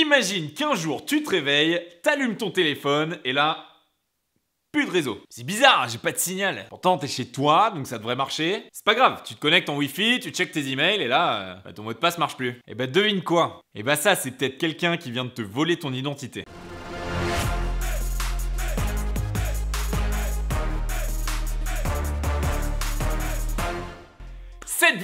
Imagine qu'un jour tu te réveilles, t'allumes ton téléphone et là, plus de réseau. C'est bizarre, j'ai pas de signal. Pourtant, t'es chez toi, donc ça devrait marcher. C'est pas grave, tu te connectes en Wi-Fi, tu checkes tes emails et là, euh, bah, ton mot de passe marche plus. Et eh bah ben, devine quoi Et eh bah ben, ça, c'est peut-être quelqu'un qui vient de te voler ton identité.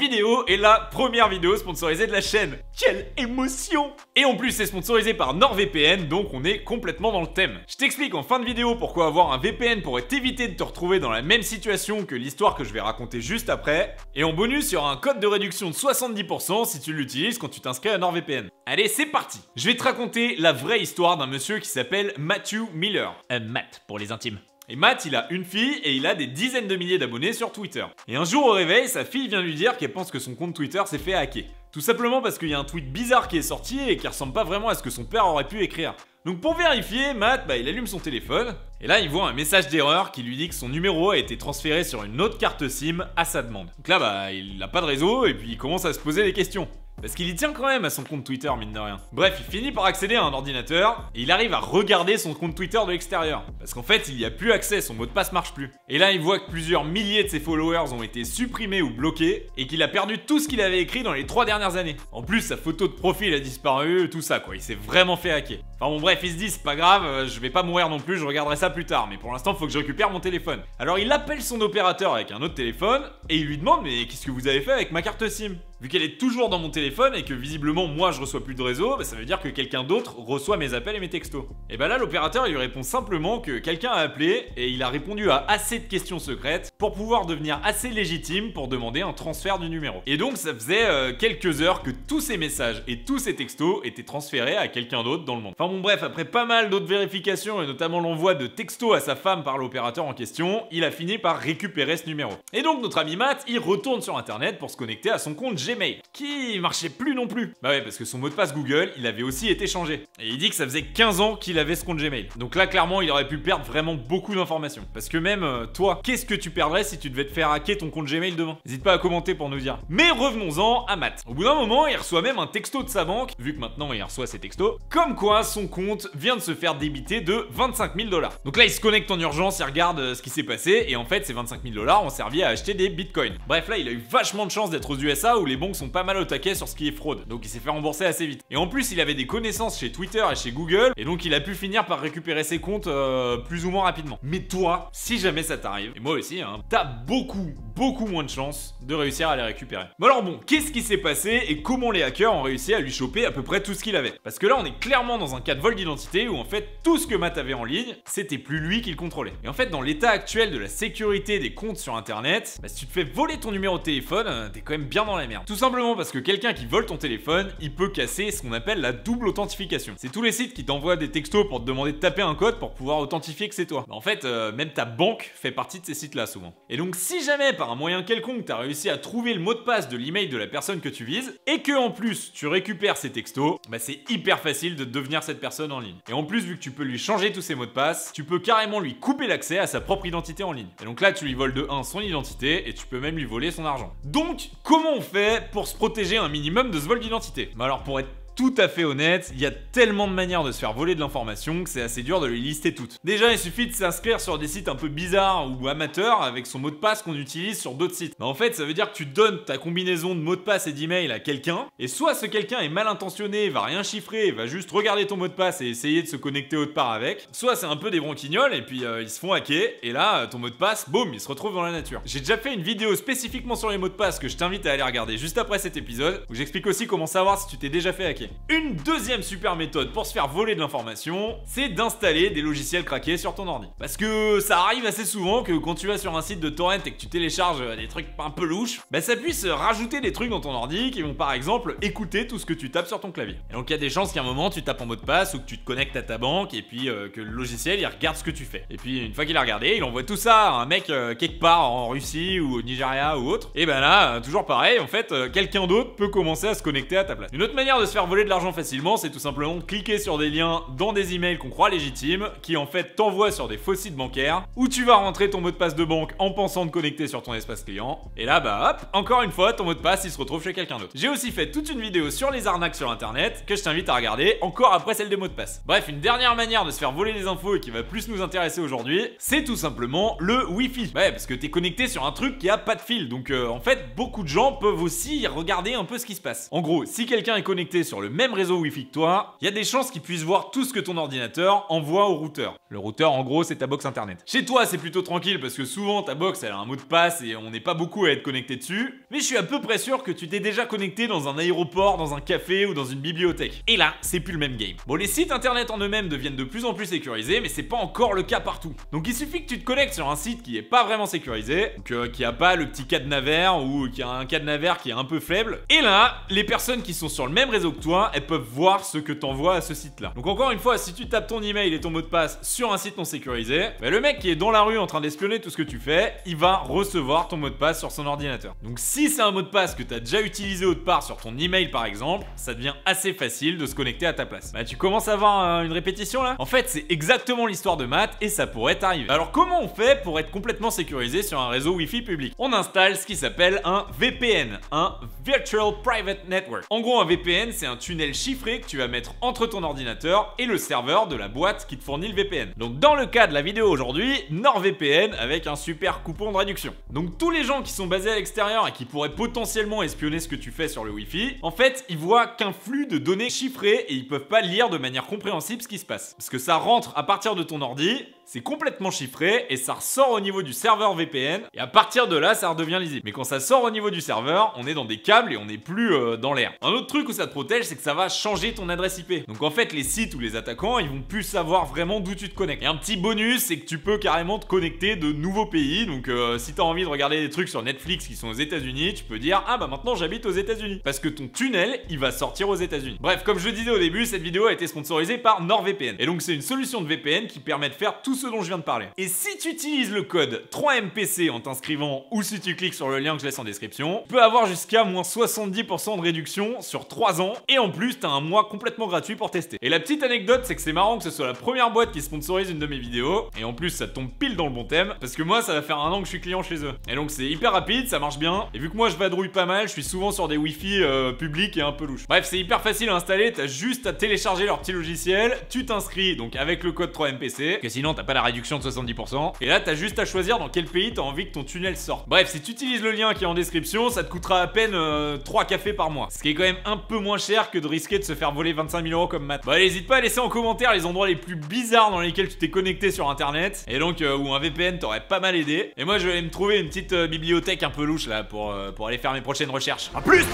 vidéo est la première vidéo sponsorisée de la chaîne. Quelle émotion Et en plus, c'est sponsorisé par NordVPN, donc on est complètement dans le thème. Je t'explique en fin de vidéo pourquoi avoir un VPN pourrait t'éviter de te retrouver dans la même situation que l'histoire que je vais raconter juste après. Et en bonus, il y aura un code de réduction de 70% si tu l'utilises quand tu t'inscris à NordVPN. Allez, c'est parti Je vais te raconter la vraie histoire d'un monsieur qui s'appelle Matthew Miller. un euh, Matt, pour les intimes. Et Matt, il a une fille et il a des dizaines de milliers d'abonnés sur Twitter. Et un jour au réveil, sa fille vient lui dire qu'elle pense que son compte Twitter s'est fait hacker. Tout simplement parce qu'il y a un tweet bizarre qui est sorti et qui ressemble pas vraiment à ce que son père aurait pu écrire. Donc pour vérifier, Matt, bah, il allume son téléphone, et là il voit un message d'erreur qui lui dit que son numéro a été transféré sur une autre carte SIM à sa demande. Donc là, bah, il n'a pas de réseau, et puis il commence à se poser des questions. Parce qu'il y tient quand même à son compte Twitter, mine de rien. Bref, il finit par accéder à un ordinateur et il arrive à regarder son compte Twitter de l'extérieur. Parce qu'en fait, il n'y a plus accès, son mot de passe marche plus. Et là, il voit que plusieurs milliers de ses followers ont été supprimés ou bloqués et qu'il a perdu tout ce qu'il avait écrit dans les trois dernières années. En plus, sa photo de profil a disparu, tout ça quoi. Il s'est vraiment fait hacker. Enfin bon, bref, il se dit, c'est pas grave, euh, je vais pas mourir non plus, je regarderai ça plus tard. Mais pour l'instant, faut que je récupère mon téléphone. Alors il appelle son opérateur avec un autre téléphone et il lui demande, mais qu'est-ce que vous avez fait avec ma carte SIM Vu qu'elle est toujours dans mon téléphone et que visiblement moi je reçois plus de réseau, bah, ça veut dire que quelqu'un d'autre reçoit mes appels et mes textos. Et bah là l'opérateur lui répond simplement que quelqu'un a appelé et il a répondu à assez de questions secrètes pour pouvoir devenir assez légitime pour demander un transfert du numéro. Et donc ça faisait euh, quelques heures que tous ces messages et tous ces textos étaient transférés à quelqu'un d'autre dans le monde. Enfin bon bref, après pas mal d'autres vérifications et notamment l'envoi de textos à sa femme par l'opérateur en question, il a fini par récupérer ce numéro. Et donc notre ami Matt, il retourne sur internet pour se connecter à son compte Gmail qui marchait plus non plus. Bah ouais, parce que son mot de passe Google, il avait aussi été changé. Et il dit que ça faisait 15 ans qu'il avait ce compte Gmail. Donc là, clairement, il aurait pu perdre vraiment beaucoup d'informations. Parce que même euh, toi, qu'est-ce que tu perdrais si tu devais te faire hacker ton compte Gmail demain N'hésite pas à commenter pour nous dire. Mais revenons-en à Matt. Au bout d'un moment, il reçoit même un texto de sa banque, vu que maintenant il reçoit ses textos, comme quoi son compte vient de se faire débiter de 25 000 dollars. Donc là, il se connecte en urgence, il regarde euh, ce qui s'est passé, et en fait, ces 25 000 dollars ont servi à acheter des bitcoins. Bref, là, il a eu vachement de chance d'être aux USA où les les banques sont pas mal au taquet sur ce qui est fraude, donc il s'est fait rembourser assez vite. Et en plus, il avait des connaissances chez Twitter et chez Google, et donc il a pu finir par récupérer ses comptes euh, plus ou moins rapidement. Mais toi, si jamais ça t'arrive, et moi aussi, hein, t'as beaucoup, beaucoup moins de chances de réussir à les récupérer. Mais alors bon, qu'est-ce qui s'est passé et comment les hackers ont réussi à lui choper à peu près tout ce qu'il avait Parce que là, on est clairement dans un cas de vol d'identité où en fait, tout ce que Matt avait en ligne, c'était plus lui qui le contrôlait. Et en fait, dans l'état actuel de la sécurité des comptes sur Internet, bah, si tu te fais voler ton numéro de téléphone, euh, t'es quand même bien dans la merde. Tout simplement parce que quelqu'un qui vole ton téléphone, il peut casser ce qu'on appelle la double authentification. C'est tous les sites qui t'envoient des textos pour te demander de taper un code pour pouvoir authentifier que c'est toi. Bah, en fait, euh, même ta banque fait partie de ces sites-là souvent. Et donc si jamais par un moyen quelconque t'as réussi à trouver le mot de passe de l'email de la personne que tu vises, et que en plus tu récupères ces textos, bah c'est hyper facile de devenir cette personne en ligne. Et en plus, vu que tu peux lui changer tous ses mots de passe, tu peux carrément lui couper l'accès à sa propre identité en ligne. Et donc là, tu lui voles de 1 son identité et tu peux même lui voler son argent. Donc, comment on fait pour se protéger un minimum de ce vol d'identité. Mais alors, pour être tout à fait honnête, il y a tellement de manières de se faire voler de l'information que c'est assez dur de les lister toutes. Déjà, il suffit de s'inscrire sur des sites un peu bizarres ou amateurs avec son mot de passe qu'on utilise sur d'autres sites. en fait, ça veut dire que tu donnes ta combinaison de mots de passe et d'email à quelqu'un, et soit ce quelqu'un est mal intentionné, va rien chiffrer, va juste regarder ton mot de passe et essayer de se connecter autre part avec, soit c'est un peu des bronquignoles et puis euh, ils se font hacker, et là, euh, ton mot de passe, boum, il se retrouve dans la nature. J'ai déjà fait une vidéo spécifiquement sur les mots de passe que je t'invite à aller regarder juste après cet épisode, où j'explique aussi comment savoir si tu t'es déjà fait hacker. Une deuxième super méthode pour se faire voler de l'information, c'est d'installer des logiciels craqués sur ton ordi. Parce que ça arrive assez souvent que quand tu vas sur un site de torrent et que tu télécharges euh, des trucs un peu louches, bah ça puisse rajouter des trucs dans ton ordi qui vont par exemple écouter tout ce que tu tapes sur ton clavier. Et donc il y a des chances qu'à un moment tu tapes en mot de passe ou que tu te connectes à ta banque et puis euh, que le logiciel il regarde ce que tu fais. Et puis une fois qu'il a regardé, il envoie tout ça à un mec euh, quelque part en Russie ou au Nigeria ou autre. Et ben là, toujours pareil, en fait, quelqu'un d'autre peut commencer à se connecter à ta place. Une autre manière de se faire voler de l'argent facilement, c'est tout simplement cliquer sur des liens dans des emails qu'on croit légitimes, qui en fait t'envoient sur des faux sites bancaires, où tu vas rentrer ton mot de passe de banque en pensant te connecter sur ton espace client, et là bah hop, encore une fois ton mot de passe il se retrouve chez quelqu'un d'autre. J'ai aussi fait toute une vidéo sur les arnaques sur internet que je t'invite à regarder encore après celle des mots de passe. Bref, une dernière manière de se faire voler les infos et qui va plus nous intéresser aujourd'hui, c'est tout simplement le wifi fi Ouais, parce que tu es connecté sur un truc qui a pas de fil, donc euh, en fait beaucoup de gens peuvent aussi regarder un peu ce qui se passe. En gros, si quelqu'un est connecté sur le même réseau Wi-Fi que toi, il y a des chances qu'ils puissent voir tout ce que ton ordinateur envoie au routeur. Le routeur, en gros, c'est ta box internet. Chez toi, c'est plutôt tranquille parce que souvent ta box, elle a un mot de passe et on n'est pas beaucoup à être connecté dessus. Mais je suis à peu près sûr que tu t'es déjà connecté dans un aéroport, dans un café ou dans une bibliothèque. Et là, c'est plus le même game. Bon, les sites internet en eux-mêmes deviennent de plus en plus sécurisés, mais c'est pas encore le cas partout. Donc il suffit que tu te connectes sur un site qui est pas vraiment sécurisé, euh, qui a pas le petit cadenas vert ou qui a un cadenas vert qui est un peu faible. Et là, les personnes qui sont sur le même réseau que toi elles peuvent voir ce que t'envoies à ce site-là. Donc encore une fois, si tu tapes ton email et ton mot de passe sur un site non sécurisé, bah, le mec qui est dans la rue en train d'espionner tout ce que tu fais, il va recevoir ton mot de passe sur son ordinateur. Donc si c'est un mot de passe que tu as déjà utilisé autre part sur ton email par exemple, ça devient assez facile de se connecter à ta place. Bah, tu commences à avoir euh, une répétition là En fait, c'est exactement l'histoire de maths et ça pourrait t'arriver. Alors comment on fait pour être complètement sécurisé sur un réseau Wi-Fi public On installe ce qui s'appelle un VPN, un Virtual Private Network. En gros, un VPN, c'est un tunnel chiffré que tu vas mettre entre ton ordinateur et le serveur de la boîte qui te fournit le VPN. Donc dans le cas de la vidéo aujourd'hui, NordVPN avec un super coupon de réduction. Donc tous les gens qui sont basés à l'extérieur et qui pourraient potentiellement espionner ce que tu fais sur le Wi-Fi, en fait, ils voient qu'un flux de données chiffrées et ils peuvent pas lire de manière compréhensible ce qui se passe. Parce que ça rentre à partir de ton ordi, c'est complètement chiffré et ça ressort au niveau du serveur VPN et à partir de là ça redevient lisible. Mais quand ça sort au niveau du serveur, on est dans des câbles et on n'est plus euh, dans l'air. Un autre truc où ça te protège, c'est c'est que ça va changer ton adresse IP. Donc en fait, les sites ou les attaquants, ils vont plus savoir vraiment d'où tu te connectes. Et un petit bonus, c'est que tu peux carrément te connecter de nouveaux pays. Donc euh, si si as envie de regarder des trucs sur Netflix qui sont aux États-Unis, tu peux dire ah bah maintenant j'habite aux États-Unis parce que ton tunnel, il va sortir aux États-Unis. Bref, comme je disais au début, cette vidéo a été sponsorisée par NordVPN. Et donc c'est une solution de VPN qui permet de faire tout ce dont je viens de parler. Et si tu utilises le code 3MPC en t'inscrivant ou si tu cliques sur le lien que je laisse en description, tu peux avoir jusqu'à moins 70% de réduction sur 3 ans et en plus t'as un mois complètement gratuit pour tester. Et la petite anecdote c'est que c'est marrant que ce soit la première boîte qui sponsorise une de mes vidéos et en plus ça tombe pile dans le bon thème parce que moi ça va faire un an que je suis client chez eux. Et donc c'est hyper rapide, ça marche bien et vu que moi je vadrouille pas mal, je suis souvent sur des wifi euh, publics et un peu louche. Bref c'est hyper facile à installer, t'as juste à télécharger leur petit logiciel, tu t'inscris donc avec le code 3MPC que sinon t'as pas la réduction de 70% et là t'as juste à choisir dans quel pays t'as envie que ton tunnel sorte. Bref si tu utilises le lien qui est en description ça te coûtera à peine 3 euh, cafés par mois ce qui est quand même un peu moins cher que de risquer de se faire voler 25 000 euros comme Matt. Bah n'hésite pas à laisser en commentaire les endroits les plus bizarres dans lesquels tu t'es connecté sur internet, et donc euh, où un VPN t'aurait pas mal aidé. Et moi je vais aller me trouver une petite euh, bibliothèque un peu louche là pour, euh, pour aller faire mes prochaines recherches. En plus